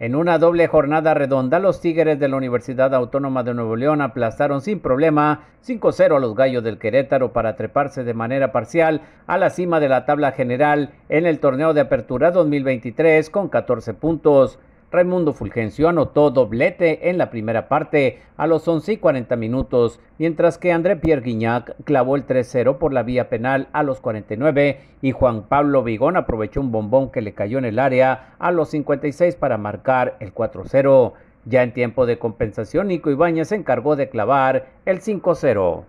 En una doble jornada redonda, los Tigres de la Universidad Autónoma de Nuevo León aplastaron sin problema 5-0 a los Gallos del Querétaro para treparse de manera parcial a la cima de la tabla general en el torneo de apertura 2023 con 14 puntos. Raimundo Fulgencio anotó doblete en la primera parte a los 11 y 40 minutos, mientras que André Pierre Guignac clavó el 3-0 por la vía penal a los 49 y Juan Pablo Vigón aprovechó un bombón que le cayó en el área a los 56 para marcar el 4-0. Ya en tiempo de compensación, Nico Ibáñez se encargó de clavar el 5-0.